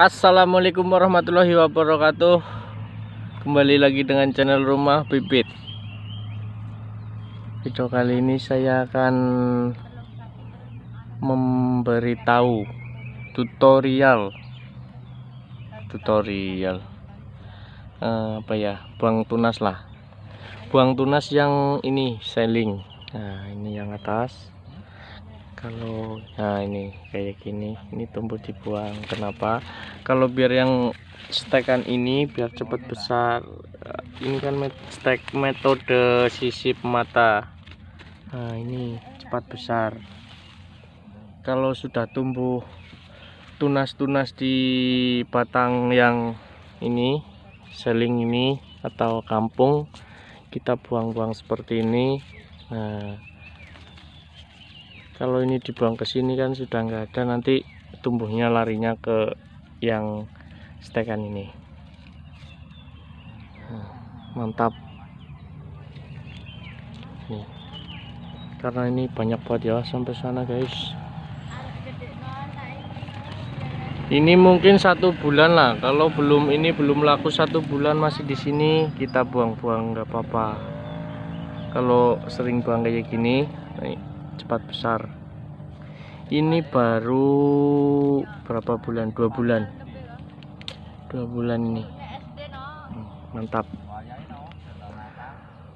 Assalamualaikum warahmatullahi wabarakatuh Kembali lagi dengan channel rumah bibit Video kali ini saya akan Memberitahu Tutorial Tutorial uh, Apa ya Buang tunas lah Buang tunas yang ini Selling Nah ini yang atas kalau nah ini kayak gini ini tumbuh dibuang kenapa kalau biar yang stekan ini biar cepat besar eh, ini kan stek metode sisip mata nah ini cepat besar kalau sudah tumbuh tunas-tunas di batang yang ini seling ini atau kampung kita buang-buang seperti ini nah kalau ini dibuang ke sini kan sudah nggak ada nanti tumbuhnya larinya ke yang stekan ini nah, mantap nih karena ini banyak buat ya sampai sana guys ini mungkin satu bulan lah kalau belum ini belum laku satu bulan masih di sini kita buang-buang nggak apa-apa kalau sering buang kayak gini cepat besar ini baru berapa bulan dua bulan dua bulan ini hmm, mantap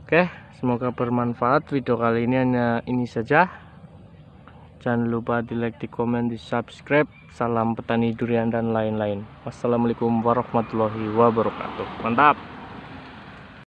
oke semoga bermanfaat video kali ini hanya ini saja jangan lupa di like di komen di subscribe salam petani durian dan lain-lain wassalamualaikum warahmatullahi wabarakatuh mantap